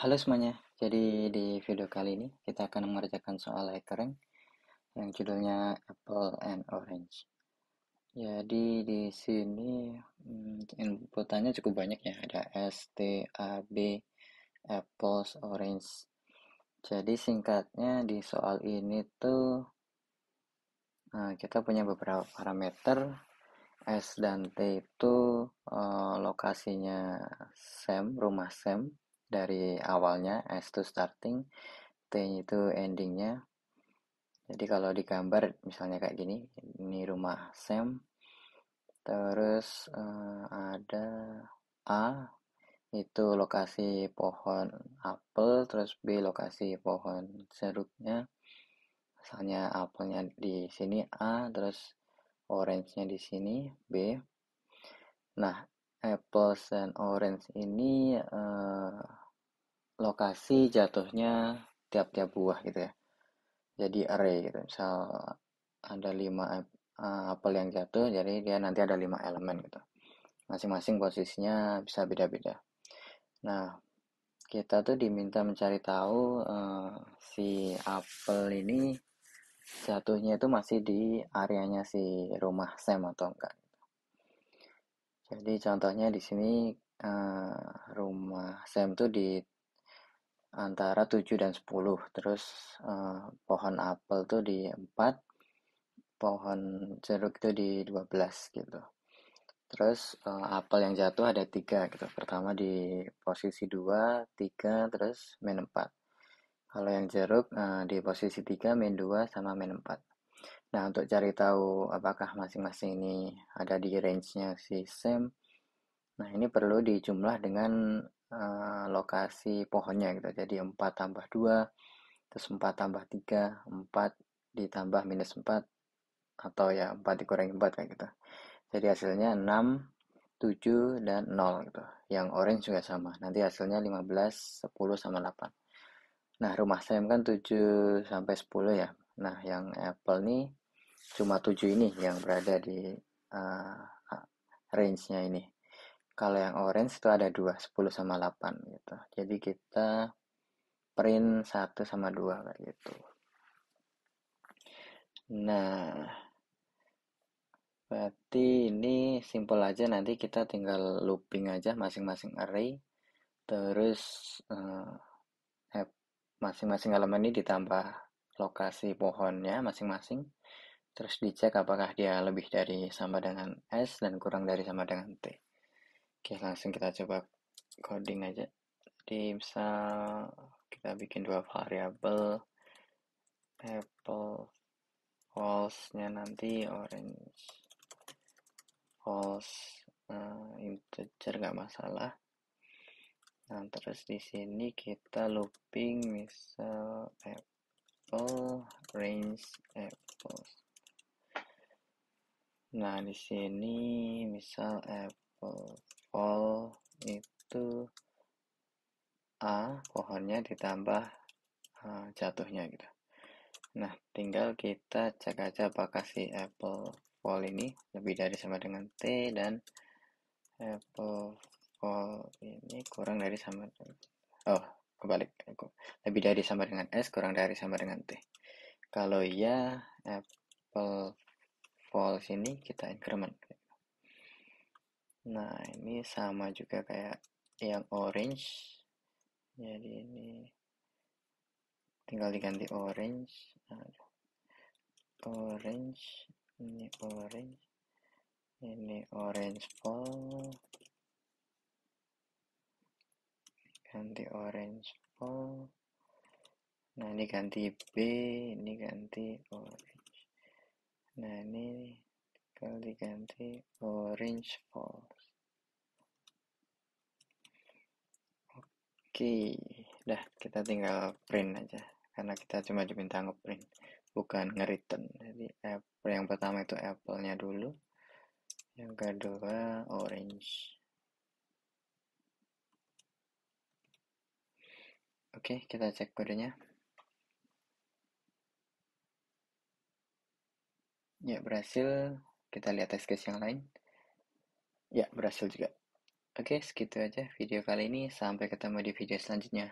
Halo semuanya, jadi di video kali ini kita akan mengerjakan soal lettering yang judulnya Apple and Orange. Jadi di sini hmm, inputannya cukup banyak ya, ada S, T, A, B, Apples, Orange. Jadi singkatnya di soal ini tuh eh, kita punya beberapa parameter S dan T itu eh, lokasinya Sam, rumah Sam dari awalnya S itu starting T itu endingnya jadi kalau di gambar misalnya kayak gini ini rumah Sam terus uh, ada A itu lokasi pohon apel terus B lokasi pohon serutnya misalnya apelnya di sini A terus orange-nya di sini B nah apples and orange ini uh, lokasi jatuhnya tiap-tiap buah gitu ya jadi array gitu misal ada 5 eh, apel yang jatuh jadi dia nanti ada 5 elemen gitu masing-masing posisinya bisa beda-beda nah kita tuh diminta mencari tahu uh, si apel ini jatuhnya itu masih di areanya si rumah Sam atau enggak gitu. jadi contohnya di sini uh, rumah Sam tuh di antara 7 dan 10 terus eh, pohon apel tuh di 4 pohon jeruk itu di 12 gitu terus eh, apel yang jatuh ada tiga gitu pertama di posisi 2 3 terus main 4 kalau yang jeruk eh, di posisi 3 main 2 sama main 4 nah untuk cari tahu apakah masing-masing ini ada di range nya si Sam nah ini perlu dijumlah dengan uh, lokasi pohonnya gitu. Jadi 4 tambah 2, terus 4 tambah 3, 4 ditambah minus 4, atau ya 4 dikurangi 4 kayak gitu. Jadi hasilnya 6, 7, dan 0 gitu. Yang orange juga sama. Nanti hasilnya 15, 10, sama 8. Nah, rumah saya kan 7 sampai 10 ya. Nah, yang apple nih cuma 7 ini yang berada di uh, range-nya ini kalau yang orange itu ada dua 10 sama 8 gitu jadi kita print 1 sama 2 kayak gitu nah berarti ini simple aja nanti kita tinggal looping aja masing-masing array terus uh, masing-masing elemen ini ditambah lokasi pohonnya masing-masing terus dicek apakah dia lebih dari sama dengan S dan kurang dari sama dengan T. Oke, langsung kita coba coding aja. Jadi, misal kita bikin dua variabel apple false-nya nanti orange false uh, integer gak masalah. Nah, terus di sini kita looping misal apple range apples. Nah, di sini misal apple A pohonnya ditambah uh, jatuhnya gitu. Nah, tinggal kita cek aja apakah si apple fall ini lebih dari sama dengan T dan apple fall ini kurang dari sama dengan Oh, kebalik. Lebih dari sama dengan S, kurang dari sama dengan T. Kalau iya apple fall sini kita increment. Nah, ini sama juga kayak yang orange jadi ini tinggal diganti orange Aduh. orange ini orange ini orange ball ganti orange ball nah ini ganti B ini ganti orange nah ini kalau diganti orange ball Oke, dah kita tinggal print aja karena kita cuma diminta ngeprint bukan ngeriten. Jadi Apple yang pertama itu apple-nya dulu. Yang kedua orange. Oke, kita cek kodenya. Ya, berhasil. Kita lihat test case yang lain. Ya, berhasil juga. Oke, segitu aja video kali ini. Sampai ketemu di video selanjutnya.